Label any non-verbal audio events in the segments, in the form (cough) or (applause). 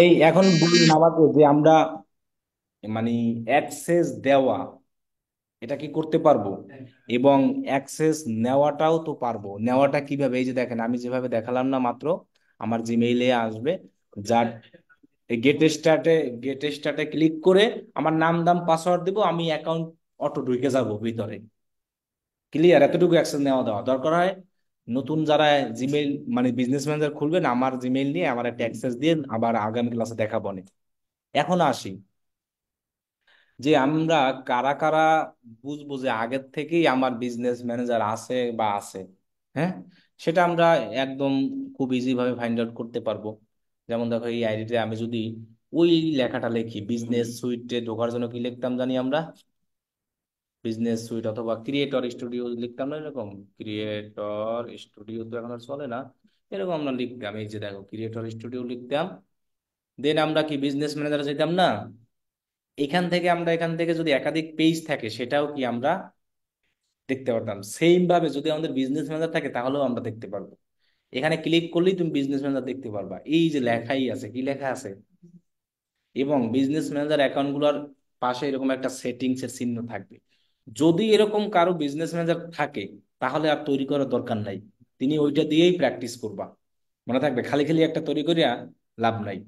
এই এখন বলুন আমাকে যে আমরা মানে অ্যাক্সেস দেওয়া এটা কি করতে পারবো এবং অ্যাক্সেস নেওয়াটাও তো পারবো নেওয়াটা কিভাবে এই যে দেখেন আমি যেভাবে দেখালাম না মাত্র আমার জিমেইলে আসবে যার গেট স্টার্টে গেট স্টার্টে ক্লিক করে আমার নাম দাম পাসওয়ার্ড দিব আমি অ্যাকাউন্ট অটো ঢুকে যাবো ভিতরে ক্লিয়ার এতটুকু অ্যাক্সেস নেওয়া দেওয়া দরকার হয় নতুন যারা জিমেইল মানে বিজনেস ম্যানেজার খুলবেন আমার জিমেইল নিয়ে আমার একটা অ্যাক্সেস দিয়ে আবার আগামী ক্লাসে দেখাবো এখন আসি যে আমরা কারা কারা বুঝবো যে আগের থেকেই আমার বিজনেস ম্যানেজার আছে বা আছে হ্যাঁ সেটা আমরা একদম খুব ইজি ভাবে ফাইন্ড আউট করতে পারবো যেমন দেখো এই আইডিতে আমি যদি ওই লেখাটা লিখি বিজনেস সুইটে ঢোকার জন্য কি লিখতাম জানি আমরা বিজনেস সুইট অথবা ক্রিয়েটর স্টুডিও লিখতাম না এরকম ক্রিয়েটর স্টুডিও তো এখন আর চলে না এরকম আমরা লিখতাম এই যে দেখো ক্রিয়েটর স্টুডিও লিখতাম দেন আমরা কি বিজনেস ম্যানেজার যেতাম না এখান থেকে আমরা এখান থেকে যদি একাধিক পেজ থাকে সেটাও কি আমরা দেখতে পারতাম সেম ভাবে যদি আমাদের বিজনেস ম্যানেজার থাকে তাহলেও আমরা দেখতে পারবো এখানে ক্লিক করলেই তুমি বিজনেস ম্যানেজার দেখতে পারবা এই যে লেখাই আছে কি লেখা আছে এবং বিজনেস ম্যানেজার অ্যাকাউন্ট গুলোর পাশে এরকম একটা সেটিংস এর চিহ্ন থাকবে যদি এরকম কারো বিজনেস ম্যানেজার থাকে তাহলে আর তৈরি করার দরকার নাই তিনি ওইটা দিয়েই প্র্যাকটিস করবা মনে থাকবে খালি খালি একটা তৈরি করিয়া লাভ নাই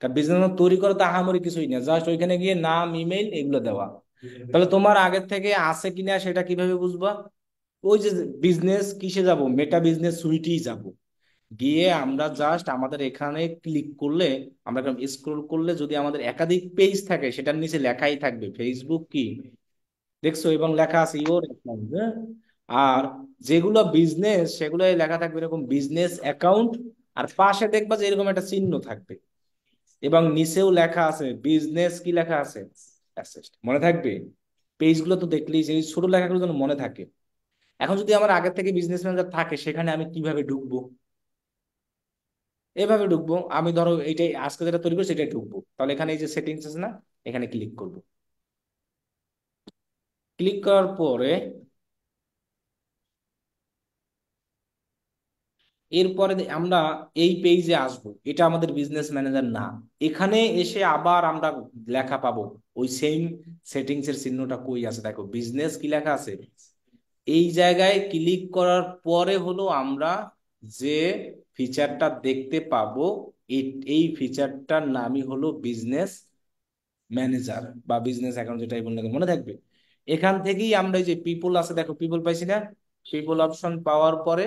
কারণ বিজনেস তৈরি করে তো আহামরি কিছুই না জাস্ট ওইখানে গিয়ে নাম ইমেইল এগুলো দেওয়া তাহলে তোমার আগের থেকে আছে কিনা সেটা কিভাবে বুঝবা ওই যে বিজনেস কিসে যাব মেটা বিজনেস সুইটি যাব গিয়ে আমরা জাস্ট আমাদের এখানে ক্লিক করলে আমরা স্ক্রোল করলে যদি আমাদের একাধিক পেজ থাকে সেটার নিচে লেখাই থাকবে ফেসবুক কি দেখছো এবং লেখা আছে ইওর অ্যাকাউন্ট আর যেগুলো বিজনেস সেগুলো লেখা থাকবে এরকম বিজনেস অ্যাকাউন্ট আর পাশে দেখবা যে এরকম একটা চিহ্ন থাকবে এবং নিচেও লেখা আছে বিজনেস কি লেখা আছে মনে থাকবে পেজগুলো তো দেখলেই সেই ছোট লেখাগুলো যেন মনে থাকে এখন যদি আমার আগের থেকে বিজনেস ম্যানেজার থাকে সেখানে আমি কিভাবে ঢুকবো এভাবে ঢুকবো আমি ধরো এইটাই আজকে যেটা তৈরি করছি সেটাই ঢুকবো তাহলে এখানে এই যে সেটিংস আছে না এখানে ক্লিক করবো ক্লিক করার পরে এরপরে আমরা এই পেজে আসব এটা আমাদের বিজনেস ম্যানেজার না এখানে এসে আবার আমরা লেখা পাবো ওই সেম সেটিংস এর চিহ্নটা কই আছে দেখো বিজনেস কি লেখা আছে এই জায়গায় ক্লিক করার পরে হলো আমরা যে ফিচারটা দেখতে পাবো এই ফিচারটার নামই হলো বিজনেস ম্যানেজার বা বিজনেস অ্যাকাউন্ট যেটাই বললে মনে থাকবে এখান থেকেই আমরা এই যে পিপল আছে দেখো পিপল পাইছি না পিপল অপশন পাওয়ার পরে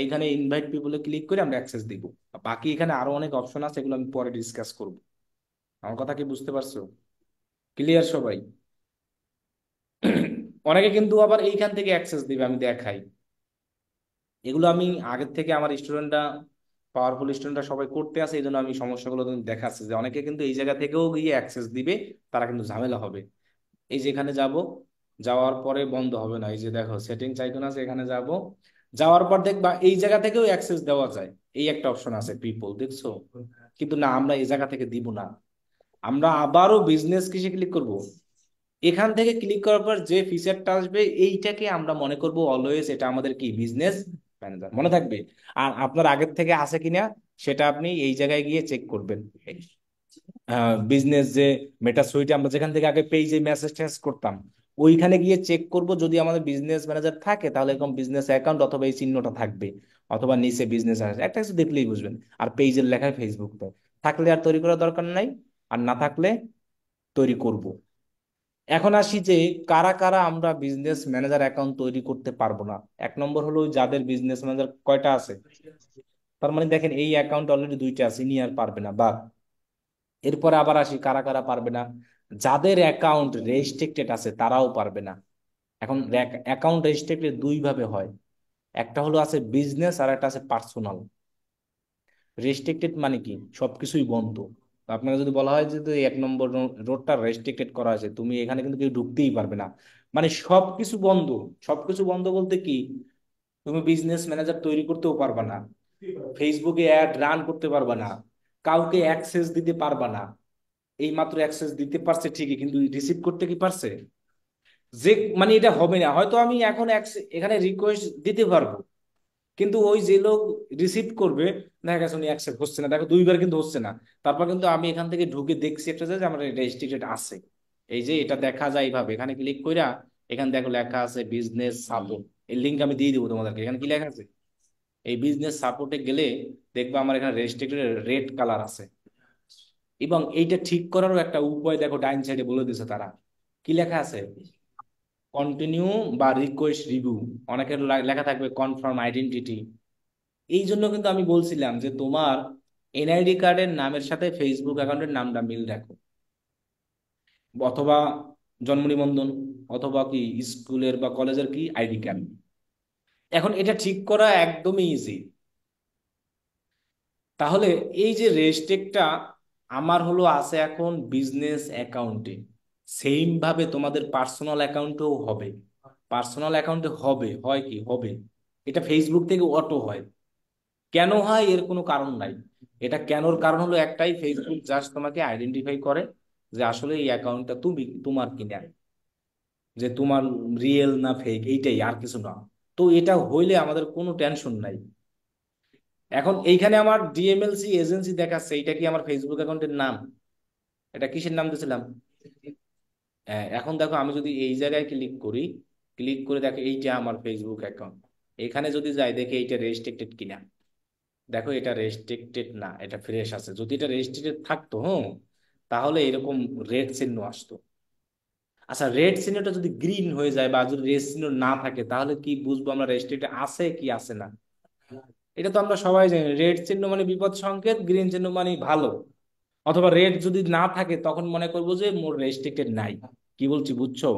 এইখানে ইনভাইট পিপলে ক্লিক করে আমরা অ্যাক্সেস দিব বাকি এখানে আরো অনেক অপশন আছে এগুলো আমি পরে ডিসকাস করব আমার কথা কি বুঝতে পারছো ক্লিয়ার সবাই অনেকে কিন্তু আবার এইখান থেকে অ্যাক্সেস দিবে আমি দেখাই এগুলো আমি আগের থেকে আমার স্টুডেন্টরা পাওয়ারফুল স্টুডেন্টরা সবাই করতে আসে এই জন্য আমি সমস্যাগুলো দেখাচ্ছি যে অনেকে কিন্তু এই জায়গা থেকেও গিয়ে অ্যাক্সেস দিবে তারা কিন্তু ঝামেলা হবে এই যেখানে যাব যাওয়ার পরে বন্ধ হবে না এই যে দেখো সেটিংস আইকন আছে এখানে যাব যাওয়ার পর দেখবা এই জায়গা থেকেও অ্যাক্সেস দেওয়া যায় এই একটা অপশন আছে পিপল দেখছো কিন্তু না আমরা এই জায়গা থেকে দিব না আমরা আবারও বিজনেস কিসে ক্লিক করব এখান থেকে ক্লিক করার পর যে ফিচারটা আসবে এইটাকে আমরা মনে করব অলওয়েজ এটা আমাদের কি বিজনেস ম্যানেজার মনে থাকবে আর আপনার আগের থেকে আছে কিনা সেটা আপনি এই জায়গায় গিয়ে চেক করবেন বিজনেস যে মেটা সুইটে আমরা যেখান থেকে আগে পেজে মেসেজ টেস করতাম ওইখানে গিয়ে চেক করব যদি আমাদের বিজনেস ম্যানেজার থাকে তাহলে এরকম বিজনেস অ্যাকাউন্ট অথবা এই চিহ্নটা থাকবে অথবা নিচে বিজনেস একটা কিছু দেখলেই বুঝবেন আর পেজের লেখায় ফেসবুক থাকলে আর তৈরি করার দরকার নাই আর না থাকলে তৈরি করব এখন আসি যে কারা কারা আমরা বিজনেস ম্যানেজার অ্যাকাউন্ট তৈরি করতে পারবো না এক নম্বর হলো যাদের বিজনেস ম্যানেজার কয়টা আছে তার মানে দেখেন এই অ্যাকাউন্ট অলরেডি দুইটা আছে ইনি আর পারবে না বা এরপরে আবার আসি কারা কারা পারবে না যাদের অ্যাকাউন্ট রেজিস্ট্রেক্টেড আছে তারাও পারবে না এখন অ্যাকাউন্ট রেজিস্ট্রেক্টেড দুইভাবে হয় একটা হলো আছে বিজনেস আর একটা আছে পার্সোনাল রেস্ট্রিক্টেড মানে কি সবকিছুই বন্ধ আপনাকে যদি বলা হয় যে এক নম্বর রোডটা রেস্ট্রিক্টেড করা আছে তুমি এখানে কিন্তু কেউ ঢুকতেই পারবে না মানে সবকিছু বন্ধ সবকিছু বন্ধ বলতে কি তুমি বিজনেস ম্যানেজার তৈরি করতেও পারবা না ফেসবুকে অ্যাড রান করতে পারবা না কাউকে অ্যাক্সেস দিতে পারবা না এই মাত্র অ্যাক্সেস দিতে পারছে ঠিকই কিন্তু রিসিভ করতে কি পারছে যে মানে এটা হবে না হয়তো আমি এখন এখানে রিকোয়েস্ট দিতে পারবো কিন্তু ওই যে লোক রিসিভ করবে দেখা গেছে উনি অ্যাকসেপ্ট হচ্ছে না দেখো দুইবার কিন্তু হচ্ছে না তারপর কিন্তু আমি এখান থেকে ঢুকে দেখছি একটা যে আমার রেজিস্ট্রেটেড আছে এই যে এটা দেখা যায় এইভাবে এখানে ক্লিক কইরা এখানে দেখো লেখা আছে বিজনেস সাপোর্ট এই লিঙ্ক আমি দিয়ে দেবো তোমাদেরকে এখানে কি লেখা আছে এই বিজনেস সাপোর্টে গেলে দেখবো আমার এখানে রেজিস্ট্রেটেড রেড কালার আছে এবং এইটা ঠিক করারও একটা উপায় দেখো ডাইন সাইডে বলে দিছে তারা কি লেখা আছে কন্টিনিউ বা রিকোয়েস্ট রিভিউ অনেকের লেখা থাকবে কনফার্ম আইডেন্টিটি এই জন্য কিন্তু আমি বলছিলাম যে তোমার এনআইডি কার্ডের নামের সাথে ফেসবুক অ্যাকাউন্টের নামটা মিল রাখো অথবা জন্ম নিবন্ধন অথবা কি স্কুলের বা কলেজের কি আইডি কার্ড এখন এটা ঠিক করা একদমই ইজি তাহলে এই যে রেজিস্ট্রেকটা আমার হলো আছে এখন বিজনেস অ্যাকাউন্টে সেম ভাবে তোমাদের পার্সোনাল অ্যাকাউন্টেও হবে পার্সোনাল অ্যাকাউন্টে হবে হয় কি হবে এটা ফেসবুক থেকে অটো হয় কেন হয় এর কোনো কারণ নাই এটা কেনর কারণ হলো একটাই ফেসবুক জাস্ট তোমাকে আইডেন্টিফাই করে যে আসলে এই অ্যাকাউন্টটা তুমি তোমার কিনা যে তোমার রিয়েল না ফেক এইটাই আর কিছু না তো এটা হইলে আমাদের কোনো টেনশন নাই এখন এইখানে আমার ডিএমএলসি এজেন্সি দেখাচ্ছে এটা কি আমার ফেসবুক অ্যাকাউন্টের নাম এটা কিসের নাম দিয়েছিলাম হ্যাঁ, এখন দেখো আমি যদি এই জায়গায় ক্লিক করি ক্লিক করে দেখো এইটা আমার ফেসবুক অ্যাকাউন্ট এখানে যদি যাই দেখে এইটা রেস্ট্রিক্টেড কিনা দেখো এটা রেস্ট্রিক্টেড না এটা ফ্রেশ আছে যদি এটা রেস্ট্রিক্টেড থাকতো হ্যাঁ তাহলে এরকম রেড চিহ্ন আসতো আচ্ছা রেড চিহ্নটা যদি গ্রিন হয়ে যায় বা যদি রেড চিহ্ন না থাকে তাহলে কি বুঝবো আমরা রেস্ট্রিক্টেড আছে কি আছে না এটা তো আমরা সবাই জানি রেড চিহ্ন মানে বিপদ সংকেত গ্রিন চিহ্ন মানে ভালো অথবা রেড যদি না থাকে তখন মনে করবো যে মোর রেস্ট্রিক্টেড নাই কি বলছি বুঝছো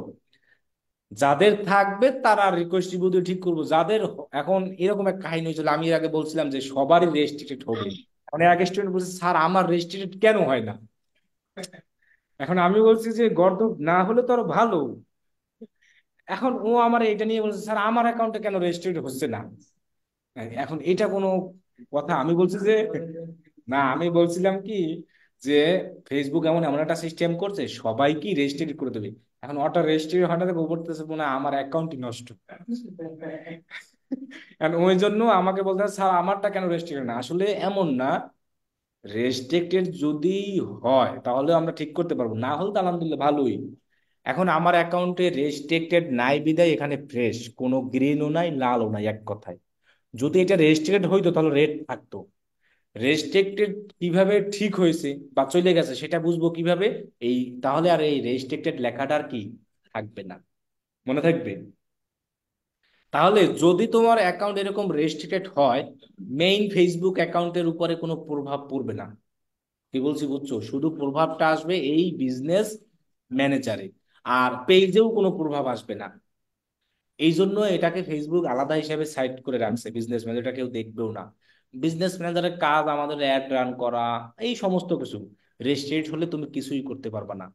যাদের থাকবে তারা রিকোয়েস্ট রিভিউ ঠিক করব যাদের এখন এরকম এক কাহিনী হয়েছিল আমি আগে বলছিলাম যে সবারই রেস্ট্রিক্টেড হবে মানে আগে স্টুডেন্ট বলছে স্যার আমার রেস্ট্রিক্টেড কেন হয় না এখন আমি বলছি যে গর্দ না হলে তো আরো ভালো এখন ও আমার এটা নিয়ে বলছে স্যার আমার অ্যাকাউন্টে কেন রেজিস্ট্রেড হচ্ছে না হ্যাঁ, এখন এটা কোনো কথা আমি বলছি যে না আমি বলছিলাম কি যে ফেসবুক এমন এমন একটা সিস্টেম করছে সবাইকে রেজিস্ট্রি করে দেবে এখন অটো রেজিস্ট্রি হঠাৎ করতেছে মনে আমার অ্যাকাউন্টই নষ্ট ওই জন্য আমাকে বলতে স্যার আমারটা কেন রেজিস্ট্রি না আসলে এমন না রেস্ট্রিক্টেড যদি হয় তাহলে আমরা ঠিক করতে পারবো না হলে তো আলহামদুলিল্লাহ ভালোই এখন আমার অ্যাকাউন্টে রেস্ট্রিক্টেড নাই বিদায় এখানে ফ্রেশ কোনো গ্রিনও নাই লালও নাই এক কথায় যদি এটা রেজিস্ট্রেটেড হইতো তাহলে রেট থাকতো রেজিস্ট্রেক্টেড কিভাবে ঠিক হয়েছে বা চলে গেছে সেটা বুঝবো কিভাবে এই তাহলে আর এই রেজিস্ট্রেক্টেড লেখাটা আর কি থাকবে না মনে থাকবে তাহলে যদি তোমার অ্যাকাউন্ট এরকম রেজিস্ট্রেটেড হয় মেইন ফেসবুক অ্যাকাউন্টের উপরে কোনো প্রভাব পড়বে না কি বলছি বুঝছো শুধু প্রভাবটা আসবে এই বিজনেস ম্যানেজারে আর পেজেও কোনো প্রভাব আসবে না এই জন্য এটাকে ফেসবুক আলাদা হিসাবে সাইড করে রাখছে বিজনেস ম্যানেজার কেউ দেখবেও না বিজনেস ম্যানেজারের কাজ আমাদের অ্যাড রান করা এই সমস্ত কিছু রেজিস্ট্রেড হলে তুমি কিছুই করতে পারবে না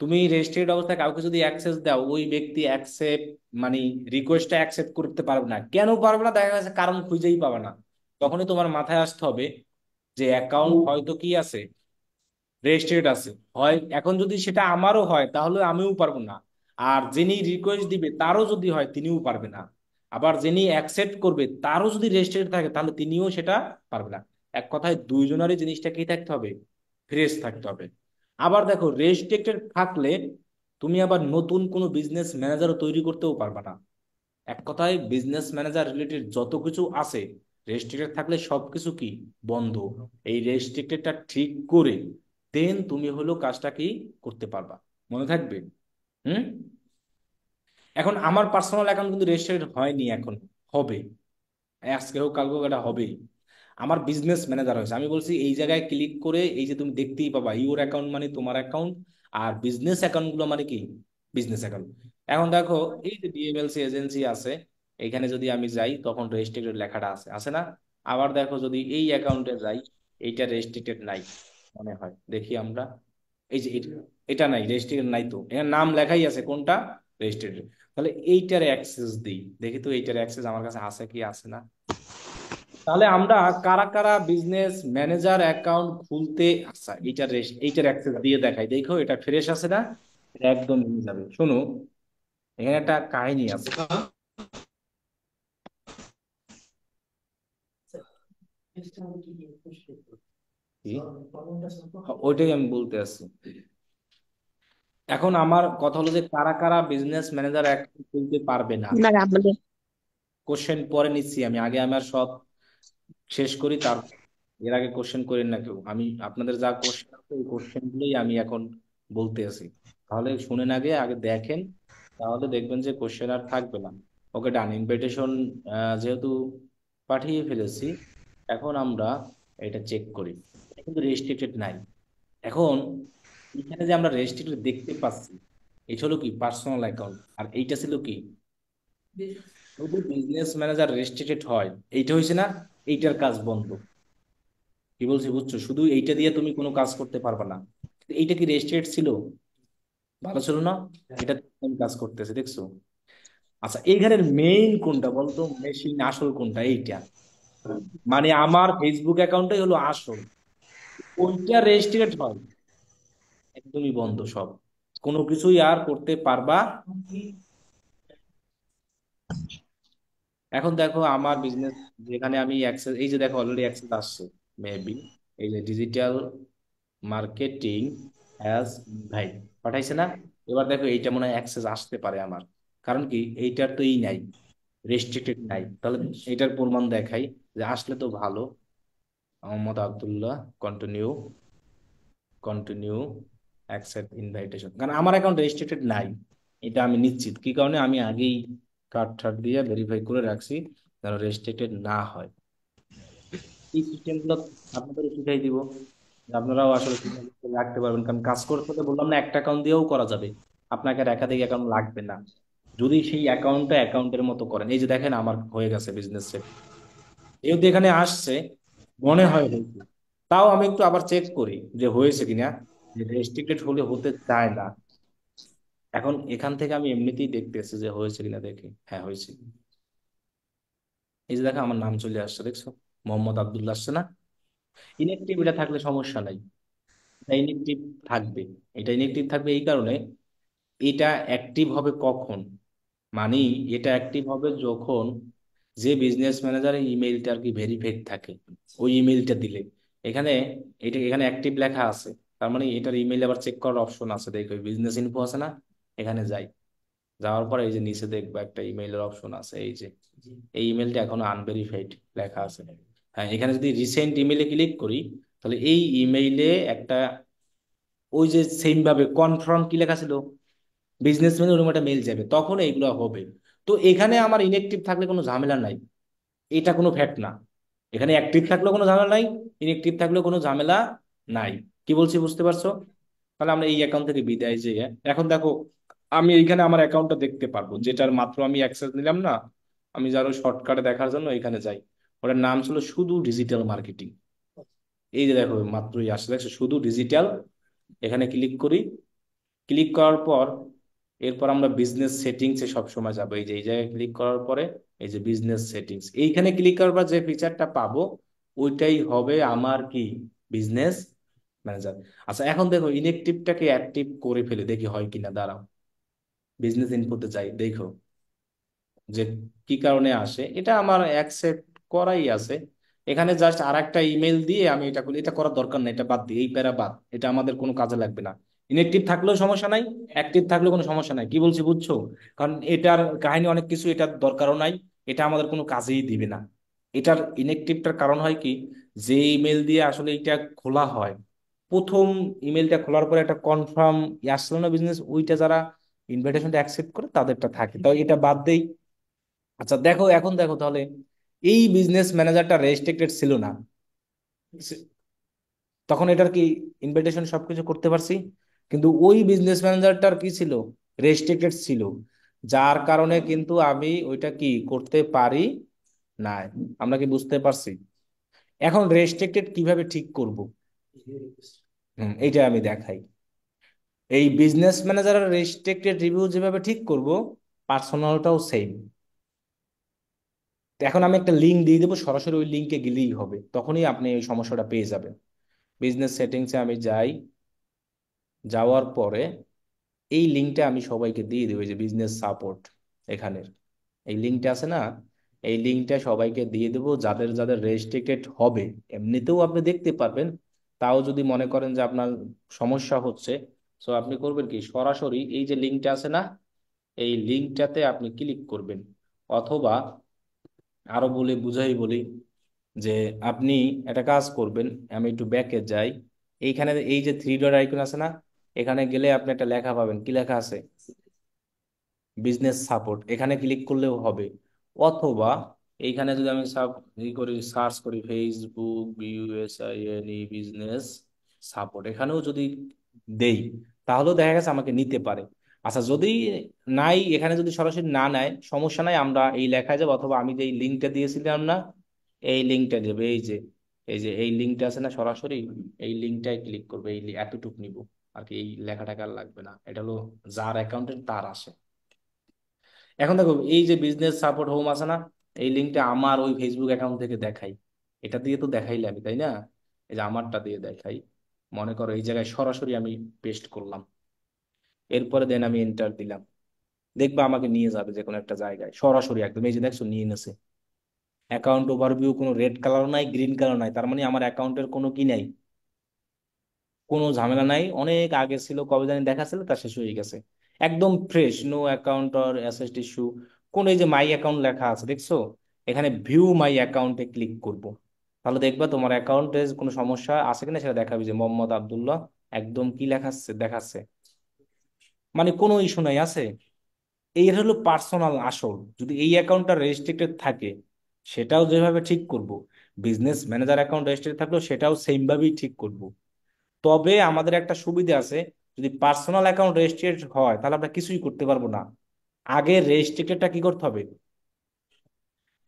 তুমি রেজিস্ট্রেড অবস্থায় কাউকে যদি অ্যাক্সেস দাও ওই ব্যক্তি অ্যাকসেপ্ট মানে রিকোয়েস্টটা অ্যাকসেপ্ট করতে পারবে না কেন পারবে না দেখা গেছে কারণ খুঁজেই পাবে না তখনই তোমার মাথায় আসতে হবে যে অ্যাকাউন্ট হয়তো কি আছে রেজিস্ট্রেড আছে হয় এখন যদি সেটা আমারও হয় তাহলে আমিও পারবো না আর যিনি রিকোয়েস্ট দিবে তারও যদি হয় তিনিও পারবে না আবার যিনি অ্যাকসেপ্ট করবে তারও যদি রেজিস্ট্রেড থাকে তাহলে তিনিও সেটা পারবে না এক কথায় দুইজনেরই জিনিসটা কি থাকতে হবে ফ্রেশ থাকতে হবে আবার দেখো রেজিস্ট্রেক্টেড থাকলে তুমি আবার নতুন কোনো বিজনেস ম্যানেজারও তৈরি করতেও পারবে না এক কথায় বিজনেস ম্যানেজার রিলেটেড যত কিছু আছে রেস্ট্রিক্টেড থাকলে সবকিছু কি বন্ধ এই রেজিস্ট্রেক্টেডটা ঠিক করে দেন তুমি হলো কাজটা কি করতে পারবা মনে থাকবে হুম এখন আমার পার্সোনাল অ্যাকাউন্ট কিন্তু রেজিস্টার্ড হয়নি এখন হবে আজকে হোক কালকে হোক এটা হবেই আমার বিজনেস ম্যানেজার হয়েছে আমি বলছি এই জায়গায় ক্লিক করে এই যে তুমি দেখতেই পাবা ইউর অ্যাকাউন্ট মানে তোমার অ্যাকাউন্ট আর বিজনেস অ্যাকাউন্ট গুলো মানে কি বিজনেস অ্যাকাউন্ট এখন দেখো এই যে ডিএমএলসি এজেন্সি আছে এখানে যদি আমি যাই তখন রেজিস্ট্রেটেড লেখাটা আছে আছে না আবার দেখো যদি এই অ্যাকাউন্টে যাই এইটা রেজিস্ট্রেটেড নাই মনে হয় দেখি আমরা এই যে এটা নাই রেজিস্ট্রেটেড নাই তো এর নাম লেখাই আছে কোনটা রেজিস্ট্রেটেড তাহলে এইটার অ্যাক্সেস দিই দেখি তো এইটার অ্যাক্সেস আমার কাছে আছে কি আছে না তাহলে আমরা কারা কারা বিজনেস ম্যানেজার অ্যাকাউন্ট খুলতে আচ্ছা এইটার এইটার অ্যাক্সেস দিয়ে দেখাই দেখো এটা ফ্রেশ আছে না একদম নিয়ে যাবে শোনো এখানে একটা কাহিনী আছে হ্যাঁ, হ্যাঁ, ওইটাই আমি বলতে আসছি এখন আমার কথা হলো যে কারা কারা বিজনেস ম্যানেজার অ্যাকাউন্ট খুলতে পারবে না কোশ্চেন পরে নিচ্ছি আমি আগে আমার সব শেষ করি তার এর আগে কোশ্চেন করেন না কেউ আমি আপনাদের যা কোশ্চেন আছে ওই কোশ্চেন গুলোই আমি এখন বলতে আছি তাহলে শুনেন আগে আগে দেখেন তাহলে দেখবেন যে কোশ্চেন আর থাকবে না ওকে ডান ইনভিটেশন যেহেতু পাঠিয়ে ফেলেছি এখন আমরা এটা চেক করি কিন্তু রেস্ট্রিক্টেড নাই এখন এখানে যে আমরা রেজিস্ট্রেটেড দেখতে পাচ্ছি এটা হলো কি পার্সোনাল অ্যাকাউন্ট আর এইটা ছিল কি বিজনেস ম্যানেজার রেজিস্ট্রেটেড হয় এইটা হয়েছে না এইটার কাজ বন্ধ কি বলছি বুঝছো শুধু এইটা দিয়ে তুমি কোনো কাজ করতে পারবে না এইটা কি রেজিস্ট্রেড ছিল ভালো ছিল না এটা কাজ করতেছে দেখছো আচ্ছা এখানের মেইন কোনটা বলতো মেশিন আসল কোনটা এইটা মানে আমার ফেসবুক অ্যাকাউন্টটাই হলো আসল ওইটা রেজিস্ট্রেট হয় একদমই বন্ধ সব কোনো কিছুই আর করতে পারবা এখন দেখো আমার বিজনেস যেখানে আমি অ্যাক্সেস এই যে দেখো অলরেডি অ্যাক্সেস আসছে মেবি এই যে ডিজিটাল মার্কেটিং অ্যাজ ভাই পাঠাইছে না এবার দেখো এইটা মনে হয় অ্যাক্সেস আসতে পারে আমার কারণ কি এইটার তো এই নাই রেস্ট্রিক্টেড নাই তাহলে এইটার প্রমাণ দেখাই যে আসলে তো ভালো Mohammad Abdullah continue continue accept invitation কারণ আমার অ্যাকাউন্ট রেজিস্ট্রেটেড নাই এটা আমি নিশ্চিত কি কারণে আমি আগেই কার্ড ঠাট দিয়ে ভেরিফাই করে রাখছি যেন রেজিস্ট্রেটেড না হয় এই সিস্টেমগুলো আপনাদের শিখাই দিব আপনারাও আসলে রাখতে পারবেন কারণ কাজ করতে তো বললাম না একটা অ্যাকাউন্ট দিয়েও করা যাবে আপনাকে আর একাধিক অ্যাকাউন্ট লাগবে না যদি সেই অ্যাকাউন্টটা অ্যাকাউন্টের মতো করেন এই যে দেখেন আমার হয়ে গেছে বিজনেস সেট যেহেতু এখানে আসছে মনে হয় হয়েছে তাও আমি একটু আবার চেক করি যে হয়েছে কিনা রেস্ট্রিক্টেড হলে হতে চায় না এখন এখান থেকে আমি এমনিতেই দেখতেছি যে হয়েছে কিনা দেখি হ্যাঁ হয়েছে এই যে দেখো আমার নাম চলে আসছে দেখছো মোহাম্মদ আবদুল্লা আসছে না ইনেকটিভ এটা থাকলে সমস্যা নাই এটা ইনেকটিভ থাকবে এটা ইনেকটিভ থাকবে এই কারণে এটা অ্যাক্টিভ হবে কখন মানে এটা অ্যাক্টিভ হবে যখন যে বিজনেস ম্যানেজার ইমেইলটা আর কি ভেরিফাইড থাকে ওই ইমেইলটা দিলে এখানে এটা এখানে অ্যাক্টিভ লেখা আছে তার মানে এটার ইমেইল আবার চেক করার অপশন আছে দেখো বিজনেস ইনফো আছে না এখানে যাই যাওয়ার পরে এই যে নিচে দেখবো একটা ইমেইলের অপশন আছে এই যে এই ইমেইলটা এখনো আনভেরিফাইড লেখা আছে হ্যাঁ এখানে যদি রিসেন্ট ইমেইলে ক্লিক করি তাহলে এই ইমেইলে একটা ওই যে সেম ভাবে কনফার্ম কি লেখা ছিল বিজনেসম্যান ওরকম একটা মেইল যাবে তখন এইগুলো হবে তো এখানে আমার ইনেকটিভ থাকলে কোনো ঝামেলা নাই এটা কোনো ফ্যাক্ট না এখানে অ্যাক্টিভ থাকলেও কোনো ঝামেলা নাই ইনেকটিভ থাকলেও কোনো ঝামেলা নাই কি বলছি বুঝতে পারছো তাহলে আমরা এই অ্যাকাউন্ট থেকে বিদায় যে এখন দেখো আমি এইখানে আমার অ্যাকাউন্টটা দেখতে পারবো যেটার মাত্র আমি অ্যাক্সেস নিলাম না আমি যারো শর্টকাটে দেখার জন্য এখানে যাই ওটার নাম ছিল শুধু ডিজিটাল মার্কেটিং এই যে দেখো মাত্রই আসলে দেখছো শুধু ডিজিটাল এখানে ক্লিক করি ক্লিক করার পর এরপর আমরা বিজনেস এ সবসময় যাবো এই যে এই জায়গায় ক্লিক করার পরে এই যে বিজনেস সেটিংস এইখানে ক্লিক করার পর যে ফিচারটা পাবো ওইটাই হবে আমার কি বিজনেস ম্যানেজার আচ্ছা এখন দেখো ইনেকটিভটাকে অ্যাক্টিভ করে ফেলে দেখি হয় কিনা দাঁড়াও বিজনেস ইনপুটে যাই দেখো যে কি কারণে আসে এটা আমার অ্যাকসেপ্ট করাই আছে এখানে জাস্ট আর একটা ইমেল দিয়ে আমি এটা করি এটা করার দরকার নেই এটা বাদ দিই এই প্যারা বাদ এটা আমাদের কোনো কাজে লাগবে না ইনএক্টিভ থাকলেও সমস্যা নাই অ্যাক্টিভ থাকলেও কোনো সমস্যা নাই কি বলছি বুঝছো কারণ এটার কাহিনী অনেক কিছু এটার দরকারও নাই এটা আমাদের কোনো কাজেই দিবে না এটার ইনএক্টিভটার কারণ হয় কি যে ইমেল দিয়ে আসলে এটা খোলা হয় প্রথম ইমেলটা খোলার পরে একটা কনফার্ম আসলো না বিজনেস ওইটা যারা ইনভাইটেশনটা অ্যাকসেপ্ট করে তাদেরটা থাকে তাই এটা বাদ দেই আচ্ছা দেখো এখন দেখো তাহলে এই বিজনেস ম্যানেজারটা রেজিস্ট্রেক্টেড ছিল না তখন এটার কি ইনভাইটেশন সবকিছু করতে পারছি কিন্তু ওই বিজনেস ম্যানেজারটার কি ছিল রেস্ট্রিক্টেড ছিল যার কারণে কিন্তু আমি ওইটা কি করতে পারি না আমরা কি বুঝতে পারছি এখন রেস্ট্রিক্টেড কিভাবে ঠিক করব হুম এইটা আমি দেখাই এই বিজনেস ম্যানেজার রেস্ট্রিক্টেড রিভিউ যেভাবে ঠিক করব পার্সোনালটাও সেম এখন আমি একটা লিঙ্ক দিয়ে দেবো সরাসরি ওই লিঙ্কে গেলেই হবে তখনই আপনি ওই সমস্যাটা পেয়ে যাবেন বিজনেস সেটিংসে আমি যাই যাওয়ার পরে এই লিঙ্কটা আমি সবাইকে দিয়ে দেবো যে বিজনেস সাপোর্ট এখানের এই লিঙ্কটা আছে না এই লিঙ্কটা সবাইকে দিয়ে দেবো যাদের যাদের রেজিস্ট্রিক্টেড হবে এমনিতেও আপনি দেখতে পারবেন তাও যদি মনে করেন যে আপনার সমস্যা হচ্ছে সো আপনি করবেন কি সরাসরি এই যে লিঙ্কটা আছে না এই লিঙ্কটাতে আপনি ক্লিক করবেন অথবা আরো বলে বুঝাই বলি যে আপনি একটা কাজ করবেন আমি একটু ব্যাকে যাই এইখানে এই যে থ্রি ডট আইকন আছে না এখানে গেলে আপনি একটা লেখা পাবেন কি লেখা আছে বিজনেস সাপোর্ট এখানে ক্লিক করলেও হবে অথবা এইখানে যদি আমি সব ই করি সার্চ করি ফেসবুক বিজনেস সাপোর্ট এখানেও যদি দেই তাহলেও দেখা গেছে আমাকে নিতে পারে আচ্ছা যদি নাই এখানে যদি সরাসরি না নেয় সমস্যা নাই আমরা এই লেখায় যাব অথবা আমি যে এই লিঙ্কটা দিয়েছিলাম না এই লিঙ্কটা দেবে এই যে এই যে এই লিঙ্কটা আছে না সরাসরি এই লিঙ্কটাই ক্লিক করবে এই এতটুক নিব আর কি এই লেখা টাকা লাগবে না এটা হলো যার অ্যাকাউন্টে তার আসে এখন দেখো এই যে বিজনেস সাপোর্ট হোম আছে না এই লিঙ্কটা আমার ওই ফেসবুক অ্যাকাউন্ট থেকে দেখাই এটা দিয়ে তো দেখাইলে আমি তাই না এই যে আমারটা দিয়ে দেখাই মনে করো এই জায়গায় সরাসরি আমি পেস্ট করলাম এরপরে দেন আমি এন্টার দিলাম দেখবা আমাকে নিয়ে যাবে যে কোনো একটা জায়গায় সরাসরি একদম এই যে দেখছো নিয়ে এনেছে অ্যাকাউন্ট ওভারভিউ কোনো রেড কালার নাই গ্রিন কালার নাই তার মানে আমার অ্যাকাউন্টের কোনো কি নাই কোনো ঝামেলা নাই অনেক আগে ছিল কবে জানি দেখা ছিল তা শেষ হয়ে গেছে একদম fresh no account or access issue কোন এই যে মাই অ্যাকাউন্ট লেখা আছে দেখছো এখানে ভিউ মাই অ্যাকাউন্টে ক্লিক করব তাহলে দেখবা তোমার অ্যাকাউন্টে কোনো সমস্যা আছে কিনা সেটা দেখাবে যে মোহাম্মদ আবদুল্লাহ একদম কি লেখাচ্ছে দেখাচ্ছে মানে কোনো ইস্যু নাই আছে এই হলো পার্সোনাল আসল যদি এই অ্যাকাউন্টটা রেজিস্ট্রেটেড থাকে সেটাও যেভাবে ঠিক করব বিজনেস ম্যানেজার অ্যাকাউন্ট রেজিস্ট্রেক্টেড থাকলেও সেটাও ভাবেই ঠিক করব তবে আমাদের একটা সুবিধা আছে যদি পার্সোনাল অ্যাকাউন্ট রেজিস্ট্রেট হয় তাহলে আমরা কিছুই করতে পারবো না আগে রেজিস্ট্রেটেডটা কি করতে হবে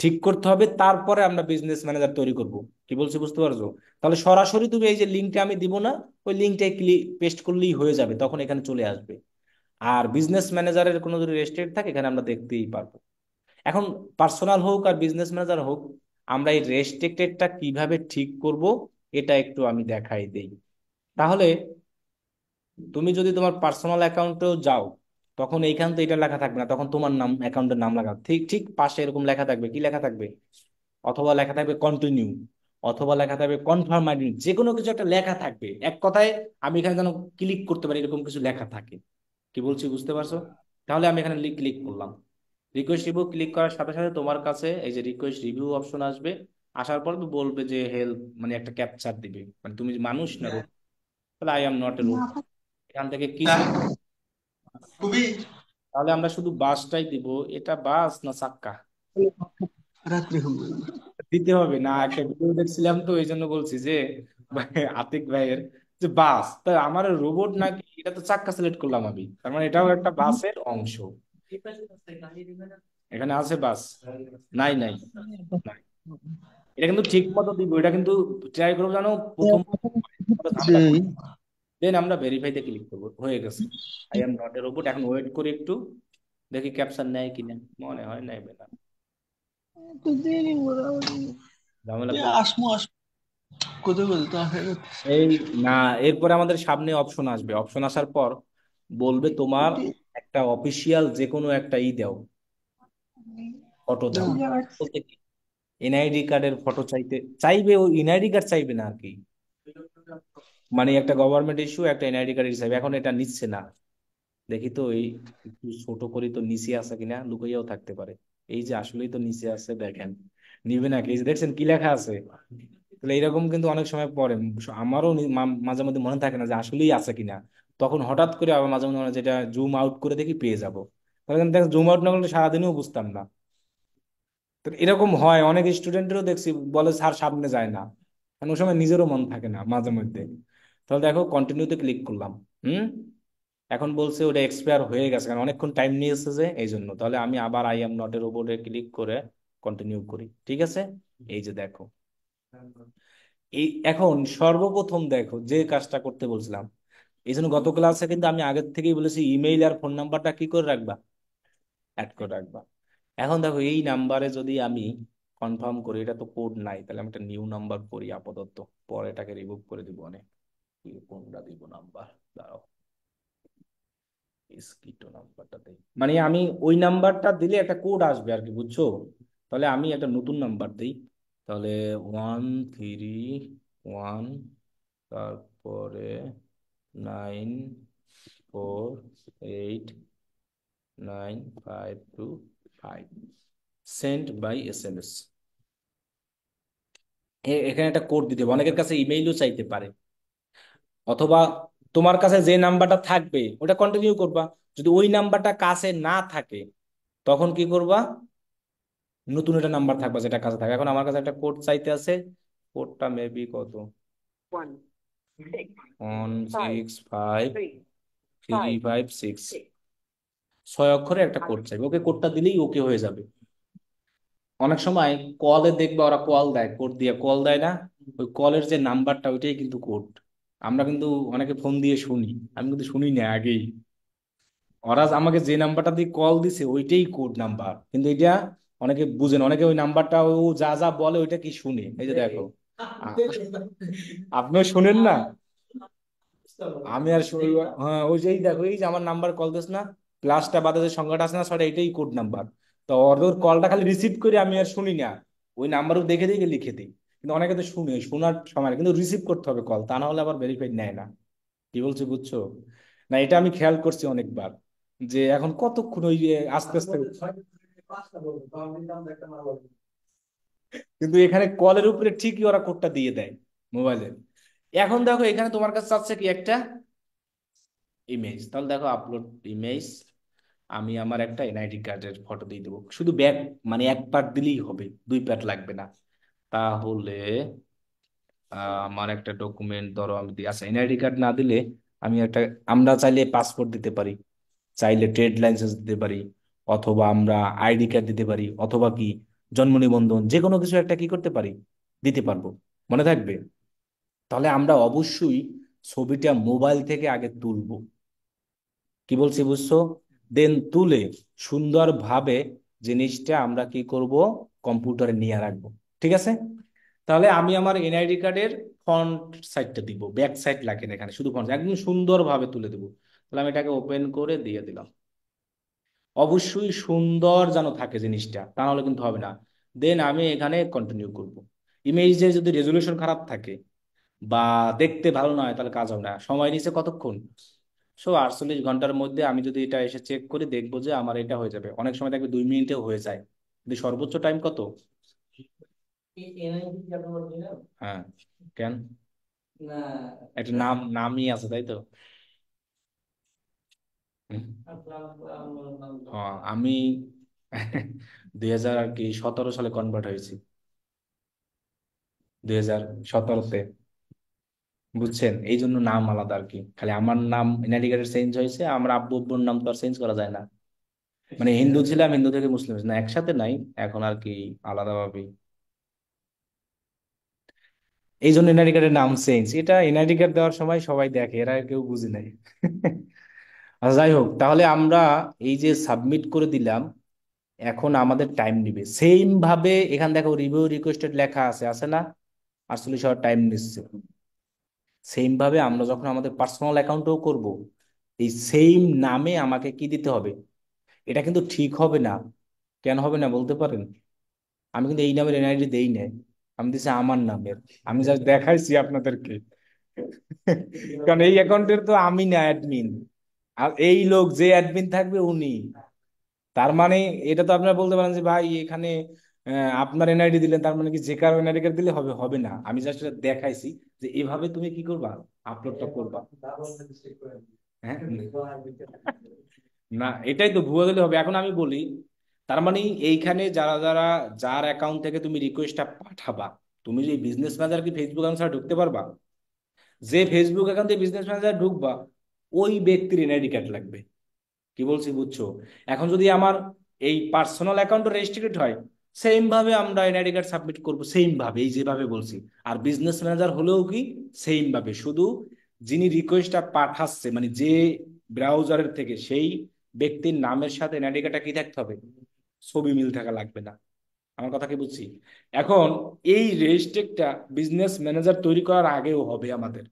ঠিক করতে হবে তারপরে আমরা বিজনেস ম্যানেজার তৈরি করব কি বলছি বুঝতে পারছো তাহলে সরাসরি তুমি এই যে লিঙ্কটা আমি দিব না ওই লিঙ্কটাই ক্লিক পেস্ট করলেই হয়ে যাবে তখন এখানে চলে আসবে আর বিজনেস ম্যানেজারের কোনো যদি রেজিস্ট্রেট থাকে এখানে আমরা দেখতেই পারবো এখন পার্সোনাল হোক আর বিজনেস ম্যানেজার হোক আমরা এই রেস্ট্রিক্টেডটা কিভাবে ঠিক করব এটা একটু আমি দেখাই দেই তাহলে তুমি যদি তোমার পার্সোনাল অ্যাকাউন্টেও যাও তখন এইখান তো এটা লেখা থাকবে না তখন তোমার নাম অ্যাকাউন্টের নাম লেখা ঠিক ঠিক পাশে এরকম লেখা থাকবে কি লেখা থাকবে অথবা লেখা থাকবে কন্টিনিউ অথবা লেখা থাকবে কনফার্ম আইডি যে কোনো কিছু একটা লেখা থাকবে এক কথায় আমি এখানে যেন ক্লিক করতে পারি এরকম কিছু লেখা থাকে কি বলছি বুঝতে পারছো তাহলে আমি এখানে ক্লিক করলাম রিকোয়েস্ট রিভিউ ক্লিক করার সাথে সাথে তোমার কাছে এই যে রিকোয়েস্ট রিভিউ অপশন আসবে আসার পর বলবে যে হেল্প মানে একটা ক্যাপচার দিবে মানে তুমি মানুষ না হ্যাঁ। তাহলে I am not a robot এখান থেকে কি খুবই তাহলে আমরা শুধু বাসটাই দিব এটা বাস না চাক্কা রাত্রি দিতে হবে না একটা ভিডিও দেখছিলাম তো এই জন্য বলছি যে আতিক ভাইয়ের যে বাস তো আমার রোবট নাকি এটা তো চাক্কা সিলেক্ট করলাম আমি তার মানে এটাও একটা বাসের অংশ এখানে আছে বাস নাই নাই হ্যাঁ, হ্যাঁ। এটা কিন্তু ঠিক মতো দিব এটা কিন্তু ট্রাই করবো জানো প্রথম হ্যাঁ, দেন আমরা ভেরিফাইতে ক্লিক করব হয়ে গেছে I am not a robot এখন ওয়েট করি একটু দেখি ক্যাপশন নেয় না মনে হয় নাই বেলা এই না এরপরে আমাদের সামনে অপশন আসবে অপশন আসার পর বলবে তোমার একটা অফিসিয়াল যে কোনো একটা ই দাও ফটো দাও এনআইডি কার্ডের ফটো চাইতে চাইবে ও এনআইডি কার্ড চাইবে না আর কি মানে একটা গভর্নমেন্ট ইস্যু একটা এনআইডি কার্ড হিসাবে এখন এটা নিচ্ছে না দেখি তো এই একটু ছোট করি তো নিচে আছে কিনা লুকাইয়াও থাকতে পারে এই যে আসলেই তো নিচে আছে দেখেন নিবে নাকি দেখছেন কি লেখা আছে তাহলে এরকম কিন্তু অনেক সময় পরে আমারও মাঝে মধ্যে মনে থাকে না যে আসলেই আছে কিনা তখন হঠাৎ করে আবার মাঝে মধ্যে যেটা জুম আউট করে দেখি পেয়ে যাব তাহলে কিন্তু দেখেন জুম আউট না করলে সারাদিনও বুঝতাম না তো এরকম হয় অনেক স্টুডেন্টেরও দেখছি বলে স্যার সামনে যায় না অনেক সময় নিজেরও মন থাকে না মাঝে মধ্যে তাহলে দেখো কন্টিনিউতে ক্লিক করলাম হুম এখন বলছে ওটা এক্সপায়ার হয়ে গেছে কারণ অনেকক্ষণ টাইম নিয়েছে যে এই জন্য তাহলে আমি আবার আই এম নটের উপরে ক্লিক করে কন্টিনিউ করি ঠিক আছে এই যে দেখো এই এখন সর্বপ্রথম দেখো যে কাজটা করতে বলছিলাম এই জন্য গত ক্লাসে কিন্তু আমি আগের থেকেই বলেছি ইমেইল আর ফোন নাম্বারটা কি করে রাখবা অ্যাড করে রাখবা এখন দেখো এই নাম্বারে যদি আমি কনফার্ম করি এটা তো কোড নাই তাহলে আমি একটা নিউ নাম্বার করি আপাতত পরে এটাকে রিমুভ করে দিব অনেক কোনটা দিব নাম্বার দাঁড়াও স্কিটো নাম্বারটা দেই মানে আমি ওই নাম্বারটা দিলে একটা কোড আসবে আর কি বুঝছো তাহলে আমি একটা নতুন নাম্বার দিই তাহলে ওয়ান থ্রি ওয়ান তারপরে nine four eight nine five two five send by S M S এখানে একটা কোড দিতে হবে অনেকের কাছে ইমেইলও চাইতে পারে অথবা তোমার কাছে যে নাম্বারটা থাকবে ওটা কন্টিনিউ করবা যদি ওই নাম্বারটা কাছে না থাকে তখন কি করবা নতুন একটা নাম্বার থাকবা যেটা কাছে থাকে এখন আমার কাছে একটা কোড চাইতে আছে কোডটা মেবি কত one six five five six ছয় অক্ষরে একটা কোড আচ্ছা। চাইবে ওকে কোডটা দিলেই ওকে হয়ে যাবে অনেক সময় কলে দেখবে ওরা কল দেয় কোড দিয়ে কল দেয় না ওই কলের যে নাম্বারটা ওইটাই কিন্তু কোড আমরা কিন্তু অনেকে ফোন দিয়ে শুনি আমি কিন্তু শুনি না আগেই ওরা আমাকে যে নাম্বারটা দিয়ে কল দিছে ওইটাই কোড নাম্বার কিন্তু এটা অনেকে বুঝেন অনেকে ওই নাম্বারটা ও যা যা বলে ওইটা কি শুনে এই যে দেখো আপনিও শুনেন না আমি আর হ্যাঁ ওই যেই দেখো এই যে আমার নাম্বার কল দিস না প্লাসটা বাদে যে সংখ্যাটা আছে না সরি এটাই কোড নাম্বার তো ওর কলটা খালি রিসিভ করে আমি আর শুনি না ওই নাম্বারও দেখে দেখে লিখে দিই কিন্তু অনেকে তো শুনে শোনার সময় কিন্তু রিসিভ করতে হবে কল তা না হলে আবার ভেরিফাইড নেয় না কি বলছো বুঝছো না এটা আমি খেয়াল করছি অনেকবার যে এখন কতক্ষণ ওই আস্তে আস্তে কিন্তু এখানে কলের উপরে ঠিকই ওরা কোডটা দিয়ে দেয় মোবাইলে এখন দেখো এখানে তোমার কাছে চাচ্ছে কি একটা ইমেজ তাহলে দেখো আপলোড ইমেজ আমি আমার একটা এনআইডি কার্ডের ফটো দিয়ে দেবো শুধু ব্যাক মানে এক পার্ট দিলেই হবে দুই পার্ট লাগবে না তাহলে আমার একটা ডকুমেন্ট ধরো আমি দিই আচ্ছা এনআইডি কার্ড না দিলে আমি একটা আমরা চাইলে পাসপোর্ট দিতে পারি চাইলে ট্রেড লাইসেন্স দিতে পারি অথবা আমরা আইডি কার্ড দিতে পারি অথবা কি জন্ম নিবন্ধন যে কোনো কিছু একটা কি করতে পারি দিতে পারবো মনে থাকবে তাহলে আমরা অবশ্যই ছবিটা মোবাইল থেকে আগে তুলবো কি বলছি বুঝছো দেন তুলে সুন্দরভাবে জিনিসটা আমরা কি করব কম্পিউটারে নিয়ে রাখব ঠিক আছে তাহলে আমি আমার এনআইডি কার্ডের ফ্রন্ট সাইডটা দিব ব্যাক সাইড লাগে না এখানে শুধু ফ্রন্ট একদম সুন্দরভাবে তুলে দেব তাহলে আমি এটাকে ওপেন করে দিয়ে দিলাম অবশ্যই সুন্দর যেন থাকে জিনিসটা তা নাহলে কিন্তু হবে না দেন আমি এখানে কন্টিনিউ করব ইমেজে যদি রেজলিউশন খারাপ থাকে বা দেখতে ভালো নয় তাহলে কাজ হবে না সময় নিচ্ছে কতক্ষণ সো আটচল্লিশ ঘন্টার মধ্যে আমি যদি এটা এসে চেক করে দেখবো যে আমার এটা হয়ে যাবে অনেক সময় দেখবে দুই মিনিটেও হয়ে যায় কিন্তু সর্বোচ্চ টাইম কত হ্যাঁ কেন একটা নাম নামই আছে তাই তো আমি দুই হাজার আর কি সতেরো সালে কনভার্ট হয়েছি দুই হাজার সতেরোতে বুঝছেন এই জন্য নাম আলাদা আর কি খালি আমার নাম এনআইডি চেঞ্জ হয়েছে আমার আব্বু আব্বুর নাম তো আর চেঞ্জ করা যায় না মানে হিন্দু ছিলাম হিন্দু থেকে মুসলিম না একসাথে নাই এখন আর কি আলাদাভাবে এই জন্য এনআইডি নাম চেঞ্জ এটা এনআইডি কার্ড দেওয়ার সময় সবাই দেখে এরা কেউ বুঝে নাই (laughs) আচ্ছা, যাই হোক তাহলে আমরা এই যে সাবমিট করে দিলাম এখন আমাদের টাইম নিবে সেম ভাবে এখান দেখো রিভিউ রিকোয়েস্টেড লেখা আছে আছে না আসলে আওয়ার টাইম নিচ্ছে সেমভাবে আমরা যখন আমাদের পার্সোনাল অ্যাকাউন্টও করব এই সেম নামে আমাকে কি দিতে হবে এটা কিন্তু ঠিক হবে না কেন হবে না বলতে পারেন আমি কিন্তু এই নামের এনআইডি দেই নাই আমি দিছি আমার নামের আমি জাস্ট দেখাইছি আপনাদেরকে কারণ এই অ্যাকাউন্টের তো আমি না অ্যাডমিন আর এই লোক যে অ্যাডমিন থাকবে উনি তার মানে এটা তো আপনারা বলতে পারেন যে ভাই এখানে আপনার এনআইডি দিলেন তার মানে কি যে কারো এনআইডি কার্ড দিলে হবে হবে না আমি জাস্ট দেখাইছি যে এভাবে তুমি কি করবা আপলোডটা করবা হ্যাঁ না এটাই তো ভুয়া দিলে হবে এখন আমি বলি তার মানে এইখানে যারা যারা যার অ্যাকাউন্ট থেকে তুমি রিকোয়েস্টটা পাঠাবা তুমি যে বিজনেস ম্যানেজার কি ফেসবুক অ্যাকাউন্ট ঢুকতে পারবা যে ফেসবুক অ্যাকাউন্টে বিজনেস ম্যানেজার ঢুকবা ওই ব্যক্তির এনআইডি কার্ড লাগবে কি বলছি বুঝছো এখন যদি আমার এই পার্সোনাল অ্যাকাউন্ট রেজিস্ট্রেটেড হয় সেম ভাবে আমরা এনআইডি কার্ড সাবমিট করবো সেম ভাবে এই যেভাবে বলছি আর বিজনেস ম্যানেজার হলেও কি সেম ভাবে শুধু যিনি রিকোয়েস্টটা পাঠাচ্ছে মানে যে ব্রাউজারের থেকে সেই ব্যক্তির নামের সাথে এনআইডি কার্ডটা কি থাকতে হবে ছবি মিল থাকা লাগবে না আমার কথা কি বুঝছি এখন এই রেজিস্ট্রেকটা বিজনেস ম্যানেজার তৈরি করার আগেও হবে আমাদের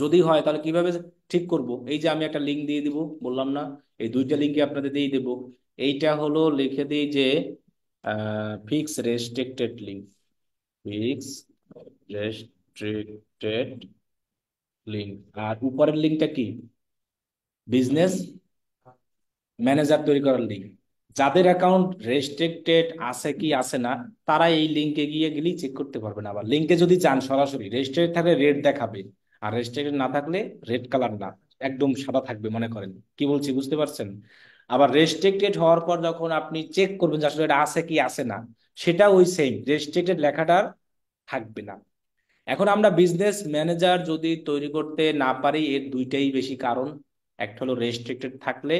যদি হয় তাহলে কিভাবে ঠিক করব এই যে আমি একটা লিঙ্ক দিয়ে দিব বললাম না এই দুইটা লিঙ্কে আপনাদের দিয়ে দেবো এইটা হলো লিখে দিই যে uh, fix restrictedly fix restricted link আর উপরের লিঙ্কটা কি বিজনেস ম্যানেজার তৈরি করার লিঙ্ক যাদের অ্যাকাউন্ট রেস্ট্রিক্টেড আছে কি আছে না তারা এই লিংকে গিয়ে গেলেই চেক করতে পারবেন আবার লিঙ্কে যদি চান সরাসরি রেস্ট্রিক্টেড থাকলে রেড দেখাবে আর রেস্ট্রিক্টেড না থাকলে রেড কালার না একদম সাদা থাকবে মনে করেন কি বলছি বুঝতে পারছেন আবার রেস্ট্রিক্টেড হওয়ার পর যখন আপনি চেক করবেন যে আসলে এটা আছে কি আছে না সেটা ওই সেম রেস্ট্রিক্টেড লেখাটা থাকবে না এখন আমরা বিজনেস ম্যানেজার যদি তৈরি করতে না পারি এর দুইটাই বেশি কারণ একটা হলো রেস্ট্রিক্টেড থাকলে